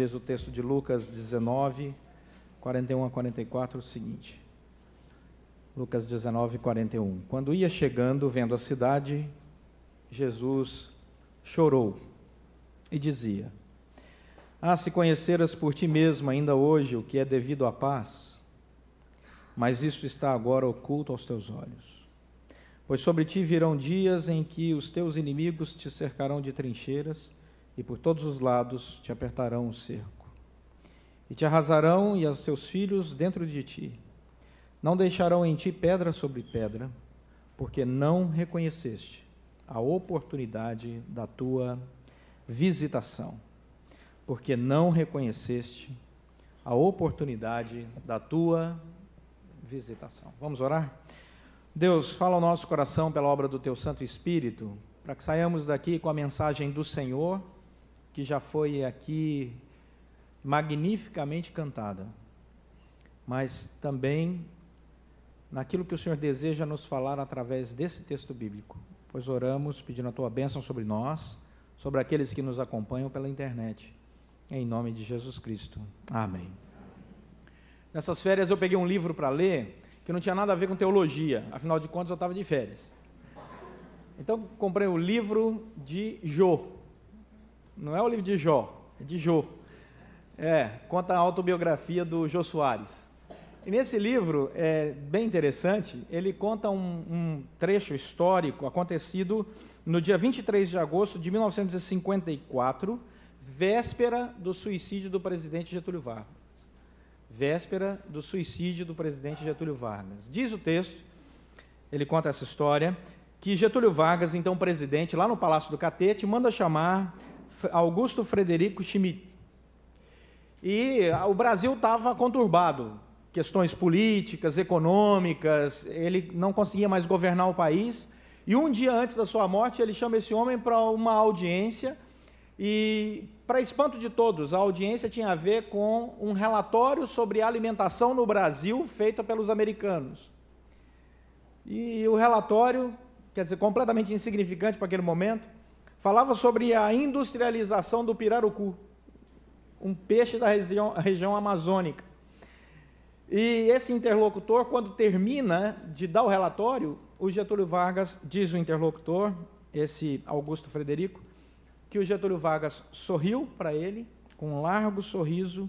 Diz o texto de Lucas 19, 41 a 44, o seguinte. Lucas 19, 41. Quando ia chegando, vendo a cidade, Jesus chorou e dizia: Ah, se conheceras por ti mesmo ainda hoje o que é devido à paz, mas isso está agora oculto aos teus olhos. Pois sobre ti virão dias em que os teus inimigos te cercarão de trincheiras e por todos os lados te apertarão o cerco. E te arrasarão e aos teus filhos dentro de ti. Não deixarão em ti pedra sobre pedra, porque não reconheceste a oportunidade da tua visitação, porque não reconheceste a oportunidade da tua visitação. Vamos orar? Deus, fala o nosso coração pela obra do teu Santo Espírito, para que saiamos daqui com a mensagem do Senhor que já foi aqui magnificamente cantada, mas também naquilo que o Senhor deseja nos falar através desse texto bíblico. Pois oramos pedindo a tua bênção sobre nós, sobre aqueles que nos acompanham pela internet. Em nome de Jesus Cristo. Amém. Nessas férias eu peguei um livro para ler que não tinha nada a ver com teologia, afinal de contas eu estava de férias. Então comprei o livro de Jô, não é o livro de Jó, é de Jô. É, conta a autobiografia do Jô Soares. E nesse livro, é bem interessante, ele conta um, um trecho histórico acontecido no dia 23 de agosto de 1954, véspera do suicídio do presidente Getúlio Vargas. Véspera do suicídio do presidente Getúlio Vargas. Diz o texto, ele conta essa história, que Getúlio Vargas, então presidente, lá no Palácio do Catete, manda chamar Augusto Frederico Schmidt. E ah, o Brasil estava conturbado, questões políticas, econômicas, ele não conseguia mais governar o país. E um dia antes da sua morte, ele chama esse homem para uma audiência. E, para espanto de todos, a audiência tinha a ver com um relatório sobre alimentação no Brasil feito pelos americanos. E o relatório, quer dizer, completamente insignificante para aquele momento, falava sobre a industrialização do pirarucu, um peixe da região, região amazônica. E esse interlocutor, quando termina de dar o relatório, o Getúlio Vargas, diz o interlocutor, esse Augusto Frederico, que o Getúlio Vargas sorriu para ele com um largo sorriso,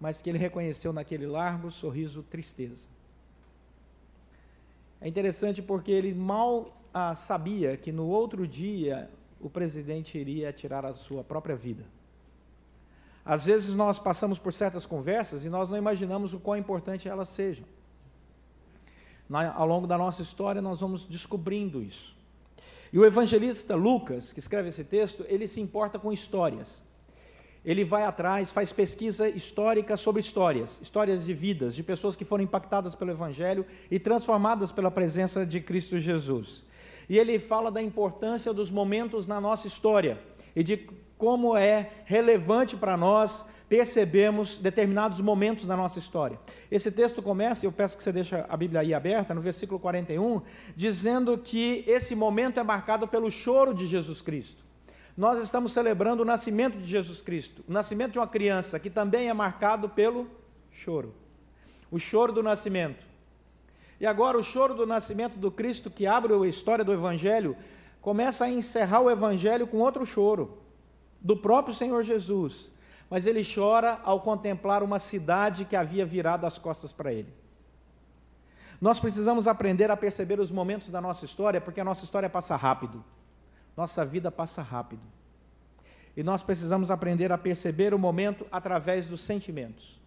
mas que ele reconheceu naquele largo sorriso tristeza. É interessante porque ele mal ah, sabia que no outro dia o presidente iria tirar a sua própria vida. Às vezes nós passamos por certas conversas e nós não imaginamos o quão importante elas sejam. Na, ao longo da nossa história, nós vamos descobrindo isso. E o evangelista Lucas, que escreve esse texto, ele se importa com histórias. Ele vai atrás, faz pesquisa histórica sobre histórias, histórias de vidas, de pessoas que foram impactadas pelo Evangelho e transformadas pela presença de Cristo Jesus. E ele fala da importância dos momentos na nossa história e de como é relevante para nós percebemos determinados momentos da nossa história. Esse texto começa, eu peço que você deixe a Bíblia aí aberta, no versículo 41, dizendo que esse momento é marcado pelo choro de Jesus Cristo. Nós estamos celebrando o nascimento de Jesus Cristo, o nascimento de uma criança que também é marcado pelo choro. O choro do nascimento. E agora o choro do nascimento do Cristo, que abre a história do Evangelho, começa a encerrar o Evangelho com outro choro, do próprio Senhor Jesus. Mas ele chora ao contemplar uma cidade que havia virado as costas para ele. Nós precisamos aprender a perceber os momentos da nossa história, porque a nossa história passa rápido. Nossa vida passa rápido. E nós precisamos aprender a perceber o momento através dos sentimentos.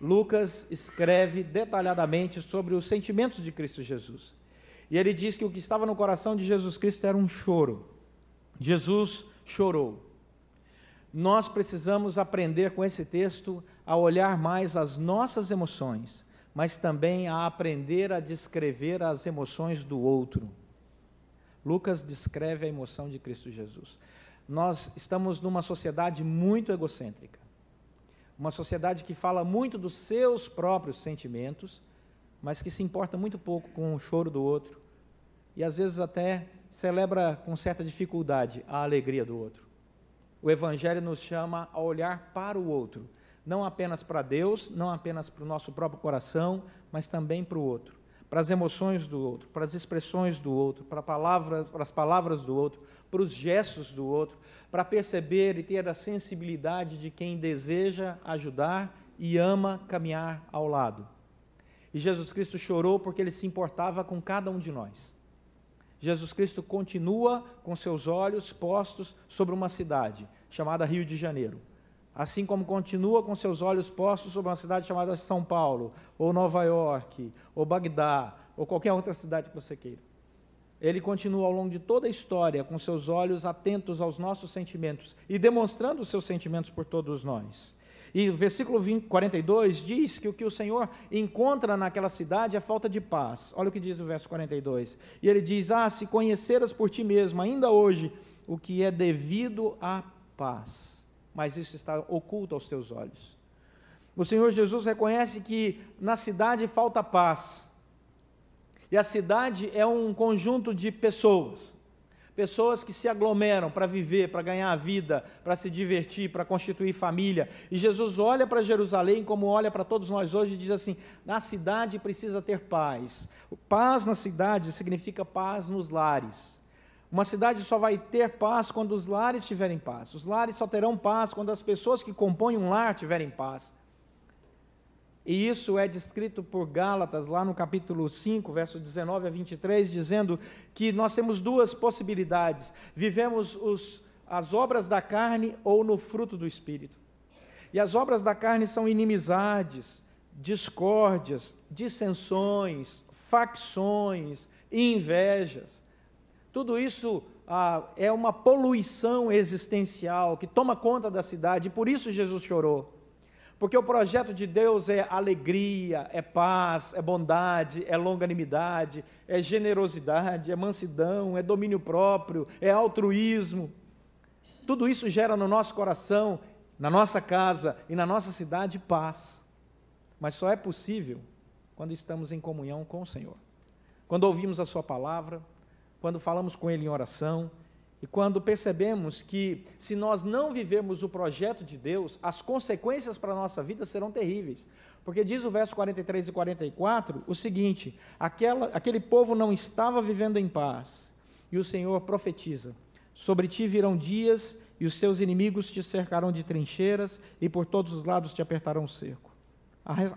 Lucas escreve detalhadamente sobre os sentimentos de Cristo Jesus. E ele diz que o que estava no coração de Jesus Cristo era um choro. Jesus chorou. Nós precisamos aprender com esse texto a olhar mais as nossas emoções, mas também a aprender a descrever as emoções do outro. Lucas descreve a emoção de Cristo Jesus. Nós estamos numa sociedade muito egocêntrica uma sociedade que fala muito dos seus próprios sentimentos, mas que se importa muito pouco com o choro do outro e às vezes até celebra com certa dificuldade a alegria do outro. O Evangelho nos chama a olhar para o outro, não apenas para Deus, não apenas para o nosso próprio coração, mas também para o outro para as emoções do outro, para as expressões do outro, para, palavra, para as palavras do outro, para os gestos do outro, para perceber e ter a sensibilidade de quem deseja ajudar e ama caminhar ao lado. E Jesus Cristo chorou porque ele se importava com cada um de nós. Jesus Cristo continua com seus olhos postos sobre uma cidade chamada Rio de Janeiro assim como continua com seus olhos postos sobre uma cidade chamada São Paulo, ou Nova York, ou Bagdá, ou qualquer outra cidade que você queira. Ele continua ao longo de toda a história com seus olhos atentos aos nossos sentimentos e demonstrando os seus sentimentos por todos nós. E o versículo 20, 42 diz que o que o Senhor encontra naquela cidade é falta de paz. Olha o que diz o verso 42. E ele diz: Ah, se conheceras por ti mesmo ainda hoje o que é devido à paz mas isso está oculto aos teus olhos. O Senhor Jesus reconhece que na cidade falta paz. E a cidade é um conjunto de pessoas. Pessoas que se aglomeram para viver, para ganhar a vida, para se divertir, para constituir família. E Jesus olha para Jerusalém, como olha para todos nós hoje, e diz assim: na cidade precisa ter paz. Paz na cidade significa paz nos lares uma cidade só vai ter paz quando os lares tiverem paz. Os lares só terão paz quando as pessoas que compõem um lar tiverem paz. E isso é descrito por Gálatas, lá no capítulo 5, verso 19 a 23, dizendo que nós temos duas possibilidades: vivemos os, as obras da carne ou no fruto do espírito. E as obras da carne são inimizades, discórdias, dissensões, facções, invejas tudo isso ah, é uma poluição existencial que toma conta da cidade, e por isso Jesus chorou. Porque o projeto de Deus é alegria, é paz, é bondade, é longanimidade, é generosidade, é mansidão, é domínio próprio, é altruísmo. Tudo isso gera no nosso coração, na nossa casa e na nossa cidade paz. Mas só é possível quando estamos em comunhão com o Senhor. Quando ouvimos a Sua palavra, quando falamos com Ele em oração e quando percebemos que, se nós não vivemos o projeto de Deus, as consequências para a nossa vida serão terríveis. Porque diz o verso 43 e 44 o seguinte: aquela, aquele povo não estava vivendo em paz, e o Senhor profetiza: sobre ti virão dias, e os seus inimigos te cercarão de trincheiras, e por todos os lados te apertarão o cerco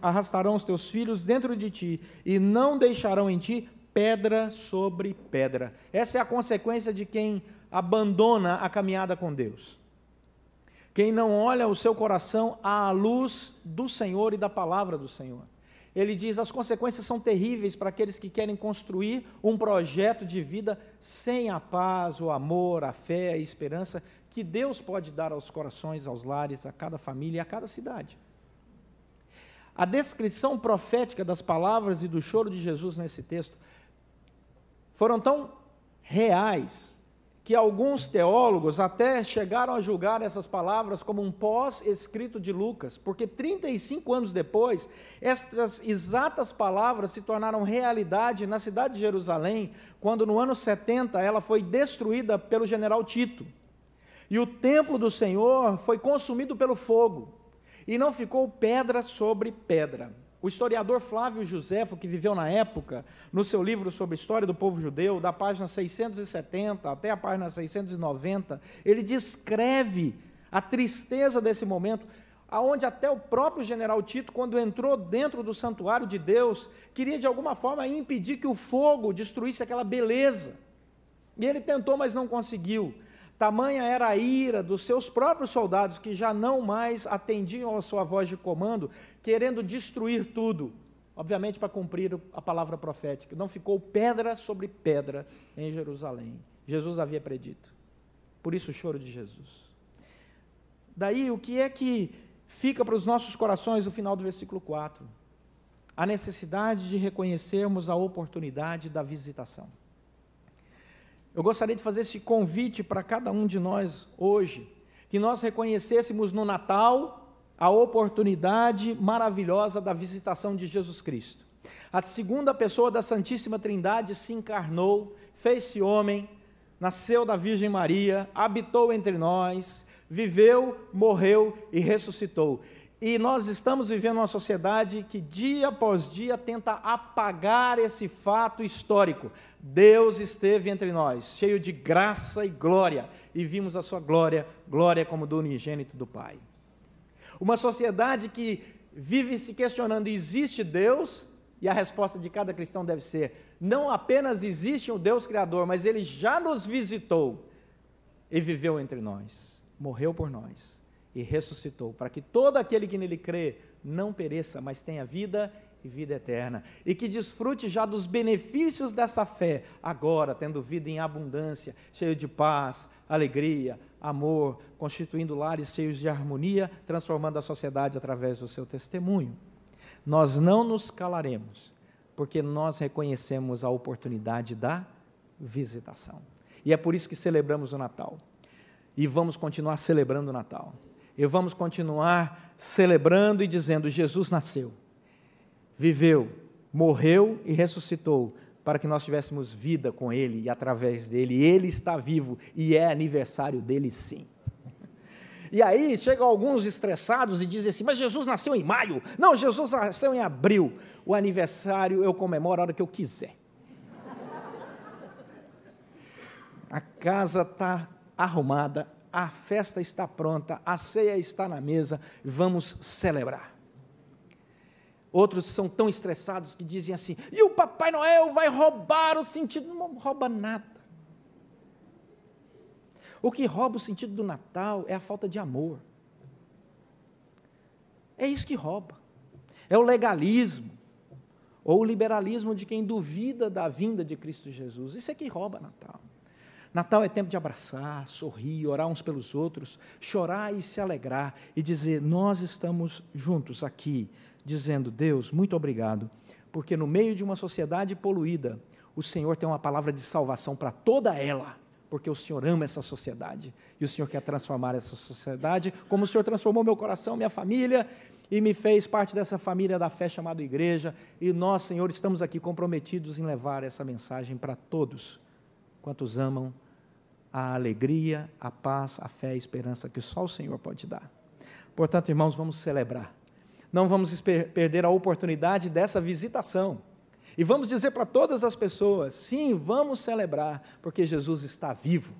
arrastarão os teus filhos dentro de ti e não deixarão em ti pedra sobre pedra. Essa é a consequência de quem abandona a caminhada com Deus. Quem não olha o seu coração à luz do Senhor e da palavra do Senhor. Ele diz: as consequências são terríveis para aqueles que querem construir um projeto de vida sem a paz, o amor, a fé, a esperança que Deus pode dar aos corações, aos lares, a cada família e a cada cidade. A descrição profética das palavras e do choro de Jesus nesse texto foram tão reais que alguns teólogos até chegaram a julgar essas palavras como um pós-escrito de Lucas, porque 35 anos depois, estas exatas palavras se tornaram realidade na cidade de Jerusalém, quando no ano 70 ela foi destruída pelo general Tito. E o templo do Senhor foi consumido pelo fogo, e não ficou pedra sobre pedra. O historiador Flávio Josefo, que viveu na época, no seu livro sobre a história do povo judeu, da página 670 até a página 690, ele descreve a tristeza desse momento, aonde até o próprio general Tito, quando entrou dentro do santuário de Deus, queria de alguma forma impedir que o fogo destruísse aquela beleza. E ele tentou, mas não conseguiu. Tamanha era a ira dos seus próprios soldados, que já não mais atendiam à sua voz de comando, querendo destruir tudo. Obviamente, para cumprir a palavra profética. Não ficou pedra sobre pedra em Jerusalém. Jesus havia predito. Por isso o choro de Jesus. Daí, o que é que fica para os nossos corações no final do versículo 4? A necessidade de reconhecermos a oportunidade da visitação. Eu gostaria de fazer esse convite para cada um de nós hoje, que nós reconhecêssemos no Natal a oportunidade maravilhosa da visitação de Jesus Cristo. A segunda pessoa da Santíssima Trindade se encarnou, fez-se homem, nasceu da Virgem Maria, habitou entre nós, viveu, morreu e ressuscitou. E nós estamos vivendo uma sociedade que dia após dia tenta apagar esse fato histórico. Deus esteve entre nós, cheio de graça e glória, e vimos a sua glória, glória como do unigênito do Pai. Uma sociedade que vive se questionando: existe Deus? E a resposta de cada cristão deve ser: não apenas existe um Deus Criador, mas ele já nos visitou e viveu entre nós, morreu por nós e ressuscitou, para que todo aquele que nele crê não pereça, mas tenha vida e vida eterna. E que desfrute já dos benefícios dessa fé, agora, tendo vida em abundância, cheio de paz, alegria, amor, constituindo lares cheios de harmonia, transformando a sociedade através do seu testemunho. Nós não nos calaremos, porque nós reconhecemos a oportunidade da visitação. E é por isso que celebramos o Natal. E vamos continuar celebrando o Natal. E vamos continuar celebrando e dizendo: Jesus nasceu viveu, morreu e ressuscitou para que nós tivéssemos vida com Ele e através dele. Ele está vivo e é aniversário dele, sim. E aí chegam alguns estressados e dizem assim: Mas Jesus nasceu em maio. Não, Jesus nasceu em abril. O aniversário eu comemoro a hora que eu quiser. A casa está arrumada, a festa está pronta, a ceia está na mesa, vamos celebrar. Outros são tão estressados que dizem assim: e o Papai Noel vai roubar o sentido. Não rouba nada. O que rouba o sentido do Natal é a falta de amor. É isso que rouba. É o legalismo, ou o liberalismo de quem duvida da vinda de Cristo Jesus. Isso é que rouba Natal. Natal é tempo de abraçar, sorrir, orar uns pelos outros, chorar e se alegrar e dizer: Nós estamos juntos aqui dizendo: Deus, muito obrigado, porque no meio de uma sociedade poluída, o Senhor tem uma palavra de salvação para toda ela, porque o Senhor ama essa sociedade e o Senhor quer transformar essa sociedade, como o Senhor transformou meu coração, minha família e me fez parte dessa família da fé chamada igreja, e nós, Senhor, estamos aqui comprometidos em levar essa mensagem para todos quantos amam a alegria, a paz, a fé, a esperança que só o Senhor pode dar. Portanto, irmãos, vamos celebrar não vamos perder a oportunidade dessa visitação. E vamos dizer para todas as pessoas: sim, vamos celebrar, porque Jesus está vivo.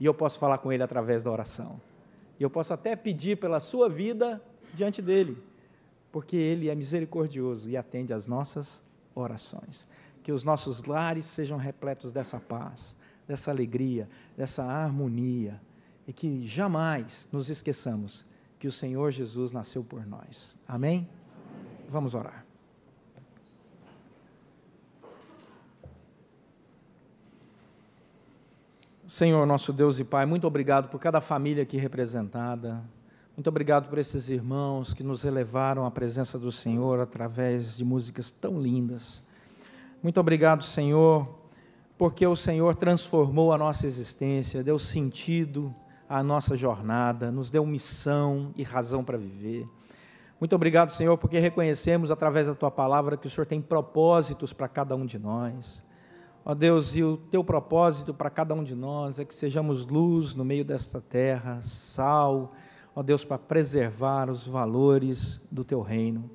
E eu posso falar com Ele através da oração. E eu posso até pedir pela sua vida diante dele, porque Ele é misericordioso e atende às nossas orações. Que os nossos lares sejam repletos dessa paz, dessa alegria, dessa harmonia, e que jamais nos esqueçamos que o Senhor Jesus nasceu por nós. Amém? Amém. Vamos orar. Senhor, nosso Deus e Pai, muito obrigado por cada família aqui representada. Muito obrigado por esses irmãos que nos elevaram à presença do Senhor através de músicas tão lindas. Muito obrigado, Senhor, porque o Senhor transformou a nossa existência, deu sentido a nossa jornada, nos deu missão e razão para viver. Muito obrigado, Senhor, porque reconhecemos através da tua palavra que o Senhor tem propósitos para cada um de nós. Ó Deus, e o teu propósito para cada um de nós é que sejamos luz no meio desta terra, sal, ó Deus, para preservar os valores do teu reino.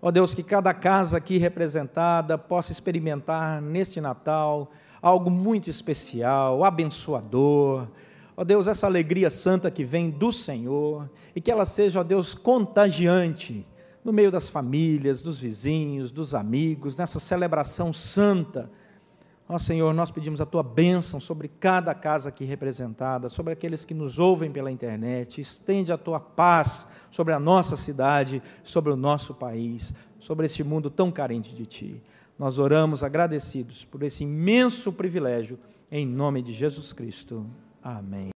Ó Deus, que cada casa aqui representada possa experimentar neste Natal algo muito especial, abençoador Ó Deus, essa alegria santa que vem do Senhor e que ela seja, ó Deus, contagiante no meio das famílias, dos vizinhos, dos amigos, nessa celebração santa. Ó Senhor, nós pedimos a tua bênção sobre cada casa aqui representada, sobre aqueles que nos ouvem pela internet. Estende a tua paz sobre a nossa cidade, sobre o nosso país, sobre este mundo tão carente de ti. Nós oramos agradecidos por esse imenso privilégio, em nome de Jesus Cristo. Amém.